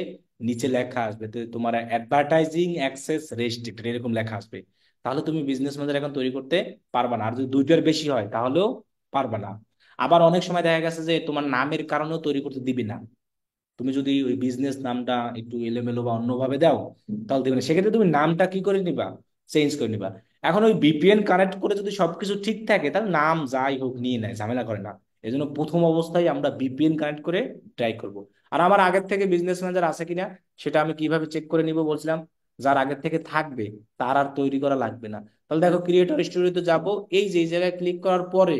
নিচে লেখা আসবে তোমার অ্যাডভার্টাইজিং অ্যাক্সেস রেস্ট্রিক্টেড এরকম লেখা আসবে তাহলে তুমি বিজনেস ম্যানেজার এখন তৈরি করতে পারবা না আর যদি দুইটার বেশি হয় তাহলেও পারবা না আবার অনেক সময় দেখা গেছে যে তোমার নামের কারণেও তৈরি করতে দিবি না তুমি যদি ওই বিজনেস নামটা একটু এলোমেলো বা অন্যভাবে দাও তাহলে দেখবে সেক্ষেত্রে তুমি নামটা কি করে নিবা চেঞ্জ করে নিবা এখন ওই বিপিএন কানেক্ট করে যদি সবকিছু ঠিক থাকে তাহলে নাম যাই হোক নিয়ে নেয় ঝামেলা করে না এই জন্য প্রথম অবস্থায় আমরা বিপিএন কানেক্ট করে ট্রাই করব আর আমার আগের থেকে বিজনেস ম্যানেজার আছে কিনা সেটা আমি কিভাবে চেক করে নিব বলছিলাম যার আগের থেকে থাকবে তার আর তৈরি করা লাগবে না তাহলে দেখো ক্রিয়েটর স্টোরিতে যাব এই যে জায়গায় ক্লিক করার পরে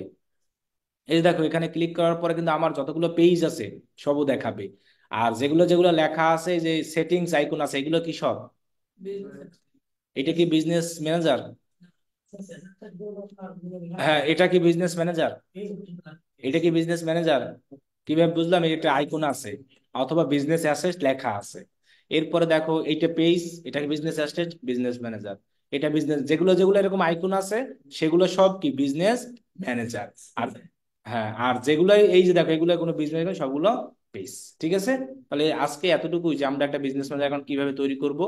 এই দেখো এখানে ক্লিক করার পরে কিন্তু আমার যতগুলো পেজ আছে সবও দেখাবে আর যেগুলো যেগুলো লেখা আছে যে সেটিংস আইকন আছে এগুলো কি সব এটা কি বিজনেস ম্যানেজার হ্যাঁ এটা কি বিজনেস ম্যানেজার এটা কি বিজনেস ম্যানেজার কিভাবে বুঝলাম এটা আইকন আছে অথবা বিজনেস অ্যাসেট লেখা আছে এরপরে দেখো এইটা পেজ এটা কি বিজনেস অ্যাসেট বিজনেস ম্যানেজার এটা বিজনেস যেগুলো যেগুলো এরকম আইকন আছে সেগুলো সব কি বিজনেস ম্যানেজার আর হ্যাঁ আর যেগুলো এই যে দেখো এগুলো কোনো বিজনেস সবগুলো পেজ ঠিক আছে তাহলে আজকে এতটুকুই যে আমরা একটা বিজনেস ম্যানেজার অ্যাকাউন্ট কিভাবে তৈরি করব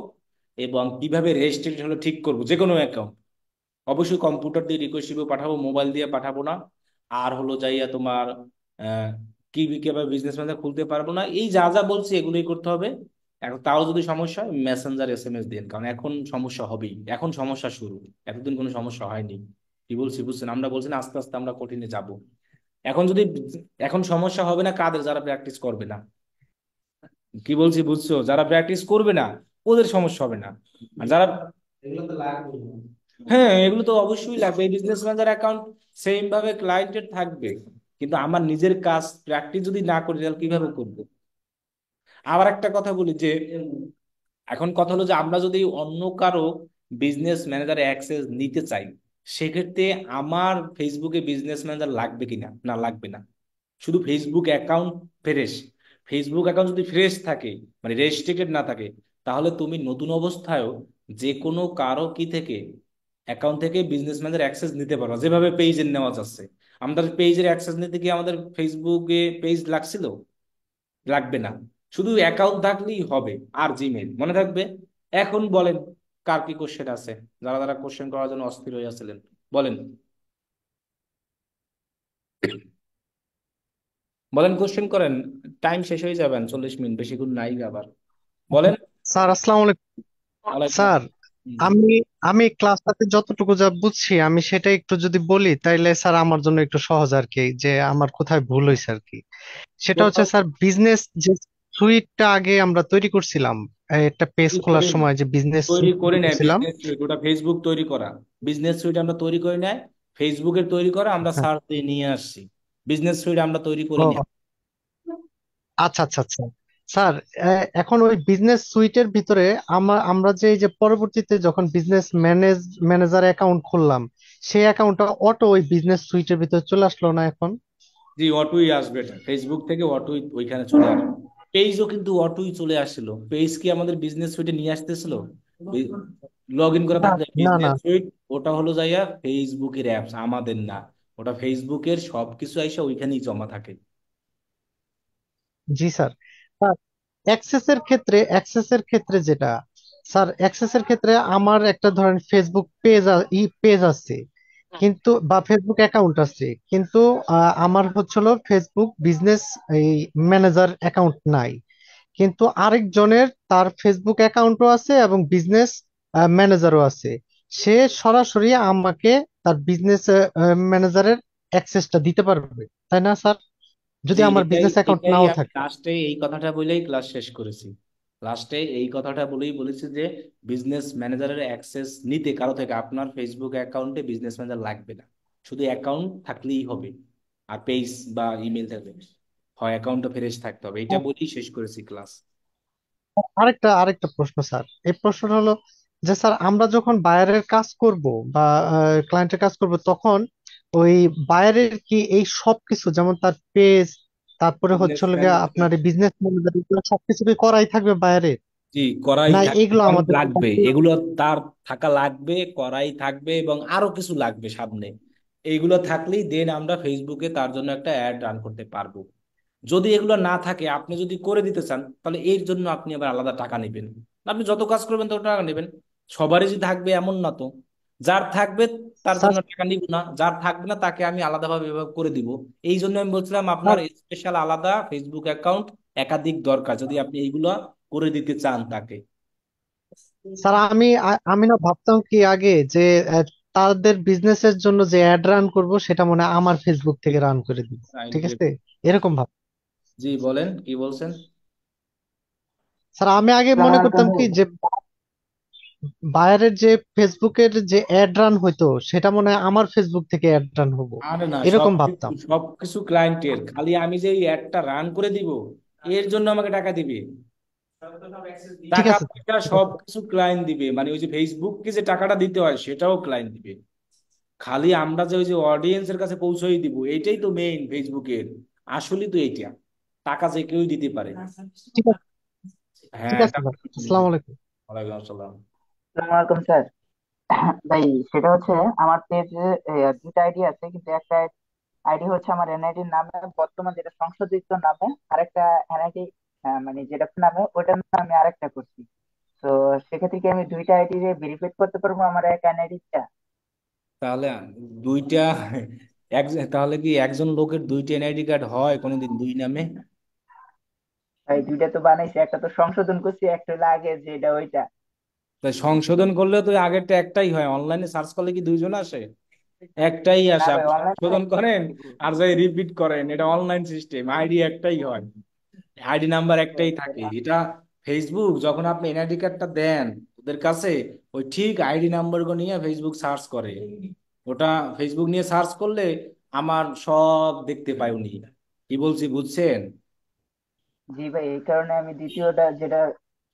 এবং কিভাবে রেজিস্ট্রেশন হলো ঠিক করব যে কোনো অ্যাকাউন্ট অবশ্যই কম্পিউটার দিয়ে রিকোয়েস্ট পাঠাবো মোবাইল দিয়ে পাঠাবো না আর হলো যাইয়া তোমার কি কিভাবে বিজনেস ম্যানেজার খুলতে পারবো না এই যা যা বলছি এগুলোই করতে হবে এখন তাও যদি সমস্যা হয় মেসেঞ্জার এস এম এস দিন কারণ এখন সমস্যা হবেই এখন সমস্যা শুরু এতদিন কোনো সমস্যা হয়নি কি বলছি বুঝছেন আমরা বলছি আস্তে আস্তে আমরা কঠিনে যাবো এখন যদি এখন সমস্যা হবে না কাদের যারা প্র্যাকটিস করবে না কি বলছি বুঝছো যারা প্র্যাকটিস করবে না ওদের সমস্যা হবে না আর যারা হ্যাঁ এগুলো তো অবশ্যই লাগবে এই বিজনেস ম্যানেজার অ্যাকাউন্ট সেম ভাবে ক্লায়েন্টের থাকবে কিন্তু আমার নিজের কাজ প্র্যাকটিস যদি না করি তাহলে কিভাবে করবো আবার একটা কথা বলি যে এখন কথা হলো যে আমরা যদি অন্য কারো বিজনেস ম্যানেজার অ্যাক্সেস নিতে চাই সেক্ষেত্রে আমার ফেসবুকে বিজনেস ম্যানেজার লাগবে কিনা না লাগবে না শুধু Facebook account fresh Facebook account যদি ফ্রেশ থাকে মানে রেজিস্ট্রেটেড না থাকে তাহলে তুমি নতুন অবস্থায়ও যে কোনো কারো কি থেকে অ্যাকাউন্ট থেকে বিজনেস ম্যানেজার অ্যাক্সেস নিতে পারো যেভাবে পেজের নেওয়া যাচ্ছে আমাদের পেজের অ্যাক্সেস নিতে গিয়ে আমাদের ফেসবুকে পেজ লাগছিল লাগবে না শুধু অ্যাকাউন্ট থাকলেই হবে আর জিমেল মনে থাকবে এখন বলেন কার কি কোশ্চেন আছে যারা যারা কোশ্চেন করার জন্য অস্থির হয়ে আসলেন বলেন বলেন কোশ্চেন করেন টাইম শেষ হয়ে যাবেন চল্লিশ মিনিট বেশি বেশিক্ষণ নাই আবার বলেন স্যার আসসালামু আলাইকুম স্যার আমি আমি ক্লাসটাতে যতটুকু যা বুঝছি আমি সেটা একটু যদি বলি তাইলে স্যার আমার জন্য একটু সহজ আর কি যে আমার কোথায় ভুল হয়েছে আর কি সেটা হচ্ছে স্যার বিজনেস যে সুইটটা আগে আমরা তৈরি করছিলাম একটা পেজ খোলার সময় যে বিজনেস তৈরি করে নেয় করছিলাম বিজনেস সুইট ওটা ফেসবুক তৈরি করা বিজনেস সুইট আমরা তৈরি করে নেয় ফেসবুকের তৈরি করা আমরা সার্চ হ্যাঁ। দিয়ে নিয়ে আসছি বিজনেস সুইট আমরা তৈরি করে ও আচ্ছা আচ্ছা আচ্ছা স্যার এখন ওই বিজনেস সুইটের ভিতরে আমরা আমরা যে এই যে পরবর্তীতে যখন বিজনেস ম্যানেজ ম্যানেজার অ্যাকাউন্ট খুললাম সেই অ্যাকাউন্টটা অটো ওই বিজনেস সুইটের ভিতরে চলে আসলো না এখন জি অটোই আসবে ফেসবুক থেকে অটোই ওইখানে চলে আসবে পেজও কিন্তু অটোই চলে আসলো পেজ কি আমাদের বিজনেস সুইটে নিয়ে আসতেছিল লগ ইন করা থাকবে বিজনেস সুইট ওটা হলো যাইয়া ফেসবুকের অ্যাপস আমাদের না ওটা ফেসবুকের সবকিছু আইসা ওইখানেই জমা থাকে জি স্যার স্যার অ্যাক্সেসের ক্ষেত্রে অ্যাক্সেসের ক্ষেত্রে যেটা স্যার অ্যাক্সেসের ক্ষেত্রে আমার একটা ধরেন ফেসবুক পেজ ই পেজ আছে কিন্তু বা ফেসবুক অ্যাকাউন্ট আছে কিন্তু আহ, আমার হলো ফেসবুক বিজনেস এই ম্যানেজার অ্যাকাউন্ট নাই কিন্তু আরেকজনের তার ফেসবুক অ্যাকাউন্টও আছে এবং বিজনেস ম্যানেজারও আছে সে সরাসরি আমাকে তার বিজনেস ম্যানেজারের অ্যাক্সেসটা দিতে পারবে তাই না স্যার যদি আমার বিজনেস অ্যাকাউন্ট এটাই নাও থাকে লাস্টে এই কথাটা বলেই ক্লাস শেষ করেছি লাস্টে এই কথাটা বলেই বলেছি যে বিজনেস ম্যানেজারের অ্যাক্সেস নিতে কারো থেকে আপনার ফেসবুক অ্যাকাউন্টে বিজনেস ম্যানেজার লাগবে না শুধু অ্যাকাউন্ট থাকলেই হবে আর পেজ বা ইমেল থাকবে হয় অ্যাকাউন্টটা ফ্রেশ থাকতে হবে এটা হ্যাঁ। বলেই শেষ করেছি ক্লাস আরেকটা আরেকটা প্রশ্ন স্যার এই প্রশ্নটা হলো যে স্যার আমরা যখন বায়ারের কাজ করব বা ক্লায়েন্টের কাজ করব তখন ওই বায়ারের কি এই সব কিছু যেমন তার পেজ তারপরে হচ্ছে আপনার বিজনেস সবকিছু করাই থাকবে বাইরে জি না থাকবে এগুলো আমাদের লাগবে এগুলো তার থাকা লাগবে থাকবে এবং আরো কিছু লাগবে সামনে এগুলো থাকলেই দেন আমরা ফেসবুকে তার জন্য একটা অ্যাড রান করতে পারবো যদি এগুলো না থাকে আপনি যদি করে দিতে চান তাহলে এর জন্য আপনি আবার আলাদা টাকা নেবেন আপনি যত কাজ করবেন তত টাকা নেবেন সবারই যে থাকবে এমন না তো যার থাকবে তার জন্য টাকা নিব না যার থাকবে না তাকে আমি আলাদাভাবে করে দিব এই জন্য আমি বলছিলাম আপনার স্পেশাল আলাদা ফেসবুক অ্যাকাউন্ট একাধিক দরকার যদি আপনি এইগুলো করে দিতে চান তাকে স্যার আমি আমি না ভাবতাম কি আগে যে তাদের বিজনেস এর জন্য যে অ্যাড রান করব সেটা মনে হয় আমার ফেসবুক থেকে রান করে দিব ঠিক আছে এরকম ভাব জি বলেন কি বলছেন স্যার আমি আগে মনে করতাম কি যে বাইরের যে ফেসবুকের যে অ্যাড রান হইতো সেটা মনে হয় আমার ফেসবুক থেকে অ্যাড রান হবো আরে না এরকম সব ভাবতাম সবকিছু ক্লায়েন্টের খালি আমি যে অ্যাডটা রান করে দিব এর জন্য আমাকে টাকা দিবে টাকা পয়সা সবকিছু ক্লায়েন্ট দিবে মানে ওই যে ফেসবুককে যে টাকাটা দিতে হয় সেটাও ক্লায়েন্ট দিবে খালি আমরা যে ওই যে অডিয়েন্স এর কাছে পৌঁছাই দিব এটাই তো মেইন ফেসবুকের আসলে তো এইটা টাকা যে কেউ দিতে পারে ঠিক আছে হ্যাঁ আসসালামু আলাইকুম ওয়ালাইকুম আসসালাম আসসালামু আলাইকুম স্যার ভাই সেটা হচ্ছে আমার পেজে দুটো আইডি আছে কিন্তু একটা আইডি হচ্ছে আমার এনআইডির নামে বর্তমান যেটা সংশোধিত নামে আরেকটা এনআইডি মানে যেটা নামে ওটার নামে আরেকটা করছি তো সেক্ষেত্রে কি আমি দুইটা আইডি ভেরিফাই করতে পারবো আমার এক এনআইডিটা তাহলে দুইটা একজন তাহলে কি একজন লোকের দুইটা এনআইডি কার্ড হয় কোনোদিন দুই নামে ভাই দুইটা তো বানাইছি একটা তো সংশোধন করছি একটা লাগে আগে যেটা ওইটা তাই সংশোধন করলে তো আগেরটা একটাই হয় অনলাইনে সার্চ করলে কি দুইজন আসে একটাই আসে সংশোধন করেন আর যাই রিপিট করেন এটা অনলাইন সিস্টেম আইডি একটাই হয় আইডি নাম্বার একটাই থাকে এটা ফেসবুক যখন আপনি এনআইডি কার্ডটা দেন ওদের কাছে ওই ঠিক আইডি নাম্বার নাম্বারগুলো নিয়ে ফেসবুক সার্চ করে ওটা ফেসবুক নিয়ে সার্চ করলে আমার সব দেখতে পাই উনি কি বলছি বুঝছেন জি ভাই এই কারণে আমি দ্বিতীয়টা যেটা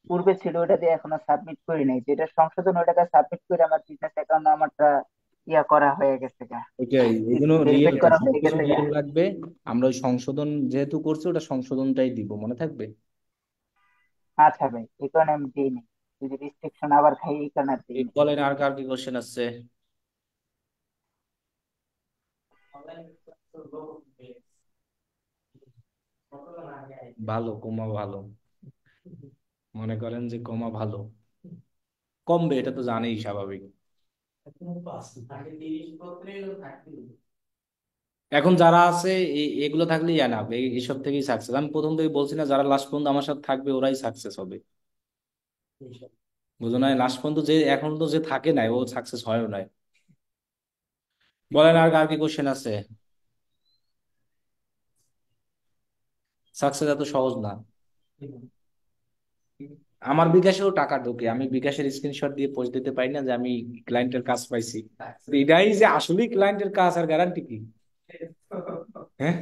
পূর্বে ছিল ওটা দিয়ে এখনো সাবমিট করি নাই যেটা সংশোধন ওটাকে সাবমিট করে আমার বিজনেস অ্যাকাউন্ট আমারটা ইয়া করা হয়ে গেছে ওটাই এগুলো লাগবে আমরা ওই সংশোধন যেহেতু করছি ওটা সংশোধনটাই দিব মনে থাকবে আচ্ছা ভাই এই কারণে আমি দিই নি যদি রিস্ট্রিকশন আবার খাই এই কারণে দিই বলেন আর কার কি কোশ্চেন আছে ভালো কোমা ভালো মনে করেন যে কমা ভালো কমবে এটা তো জানেই স্বাভাবিক এখন যারা আছে এগুলো থাকলেই আপনি এসব থেকেই সাকসেস আমি প্রথম থেকে বলছি না যারা লাস্ট পর্যন্ত আমার সাথে থাকবে ওরাই সাকসেস হবে বুঝো না লাস্ট পর্যন্ত যে এখন তো যে থাকে নাই ও সাকসেস হয়ও নাই বলেন আর আর কি কোশ্চেন আছে সাকসেস এত সহজ না আমার বিকাশেও টাকা ঢোকে আমি বিকাশের স্ক্রিনশট দিয়ে পোস্ট দিতে পারি না যে আমি ক্লায়েন্টের কাজ পাইছি এটাই আচ্ছা। যে আসলেই ক্লায়েন্টের কাজ আর গ্যারান্টি কি হ্যাঁ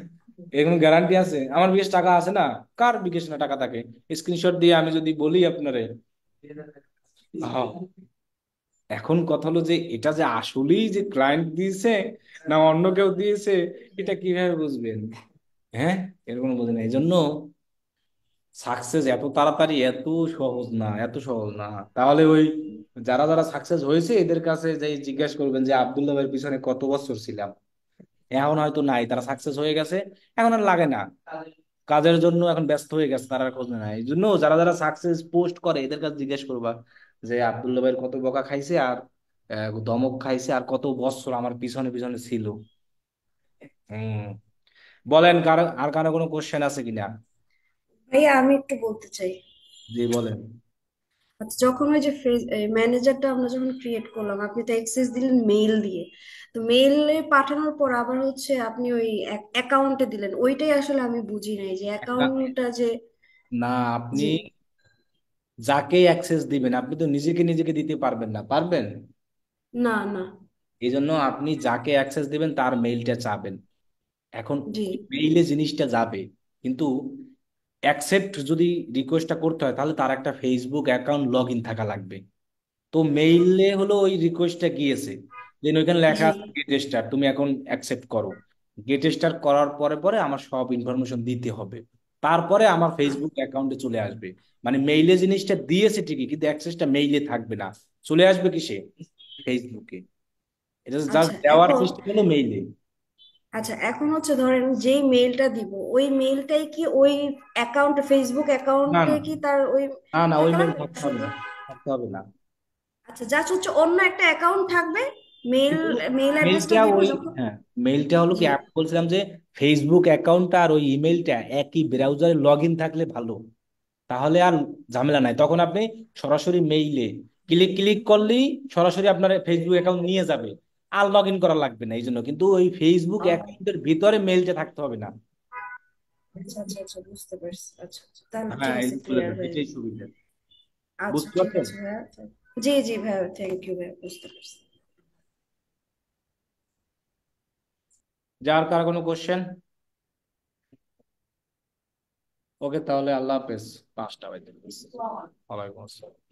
এরকম গ্যারান্টি আছে আমার বিকাশ টাকা আছে না কার বিকাশ না টাকা থাকে স্ক্রিনশট দিয়ে আমি যদি বলি আপনারে এখন কথা হলো যে এটা যে আসলেই যে ক্লায়েন্ট দিয়েছে না অন্য কেউ দিয়েছে এটা কিভাবে বুঝবেন হ্যাঁ এরকম বোঝে না এই জন্য সাকসেস এত তাড়াতাড়ি এত সহজ না এত সহজ না তাহলে ওই যারা যারা সাকসেস হয়েছে এদের কাছে যাই জিজ্ঞেস করবেন যে আবদুল্লাহ ভাইয়ের পিছনে কত বছর ছিলাম এখন হয়তো নাই তারা সাকসেস হয়ে গেছে এখন আর লাগে না কাজের জন্য এখন ব্যস্ত হয়ে গেছে তারা খোঁজ নাই এই জন্য যারা যারা সাকসেস পোস্ট করে এদের কাছে জিজ্ঞেস করবা যে আবদুল্লাহ ভাইয়ের কত বকা খাইছে আর দমক খাইছে আর কত বছর আমার পিছনে পিছনে ছিল হম বলেন কারো আর কারো কোনো কোশ্চেন আছে কিনা ভাইয়া আমি একটু বলতে চাই জি বলেন আচ্ছা, যখন ওই যে ম্যানেজারটা আমরা যখন ক্রিয়েট করলাম আপনি তো অ্যাক্সেস দিলেন মেইল দিয়ে তো মেইলে পাঠানোর পর আবার হচ্ছে আপনি ওই অ্যাকাউন্টে দিলেন ওইটাই আসলে আমি বুঝি নাই যে অ্যাকাউন্টটা যে না আপনি যাকে অ্যাক্সেস দিবেন আপনি তো নিজেকে নিজেকে দিতে পারবেন না পারবেন না না এই জন্য আপনি যাকে অ্যাক্সেস দিবেন তার মেইলটা চাবেন এখন মেইলে জিনিসটা যাবে কিন্তু অ্যাকসেপ্ট যদি রিকোয়েস্টটা করতে হয় তাহলে তার একটা ফেসবুক অ্যাকাউন্ট লগ ইন থাকা লাগবে তো মেইলে হলো ওই রিকোয়েস্টটা গিয়েছে দেন ওইখানে লেখা আছে গেট স্টার তুমি এখন অ্যাকসেপ্ট করো গেট স্টার করার পরে পরে আমার সব ইনফরমেশন দিতে হবে তারপরে আমার ফেসবুক অ্যাকাউন্টে চলে আসবে মানে মেইলে জিনিসটা দিয়েছে ঠিকই কিন্তু অ্যাক্সেসটা মেইলে থাকবে না চলে আসবে কিসে ফেসবুকে এটা জাস্ট আচ্ছা, দেওয়ার সিস্টেম হলো মেইলে আচ্ছা এখন হচ্ছে ধরেন যে মেইলটা দিব ওই মেইলটাই কি ওই অ্যাকাউন্ট ফেসবুক অ্যাকাউন্টে কি তার ওই না না ওই মেইল থাকতে হবে না হবে না আচ্ছা যা হচ্ছে অন্য একটা অ্যাকাউন্ট থাকবে মেইল মেইল অ্যাড্রেসটা ওই হ্যাঁ মেইলটা হলো কি আমি বলছিলাম যে ফেসবুক অ্যাকাউন্টটা আর ওই ইমেলটা একই ব্রাউজারে ইন থাকলে ভালো তাহলে আর ঝামেলা নাই তখন আপনি সরাসরি মেইলে ক্লিক ক্লিক করলেই সরাসরি আপনার ফেসবুক অ্যাকাউন্ট নিয়ে যাবে আর লগ ইন করা লাগবে না এই জন্য কিন্তু ওই ফেসবুক অ্যাকাউন্টের ভিতরে মেলটা থাকতে হবে না আচ্ছা, আচ্ছা, আচ্ছা, বুঝতে হ্যাঁ, যার কার কোনো কোশ্চেন ওকে তাহলে আল্লাহ হাফেজ পাঁচটা বাইতে আসসালাম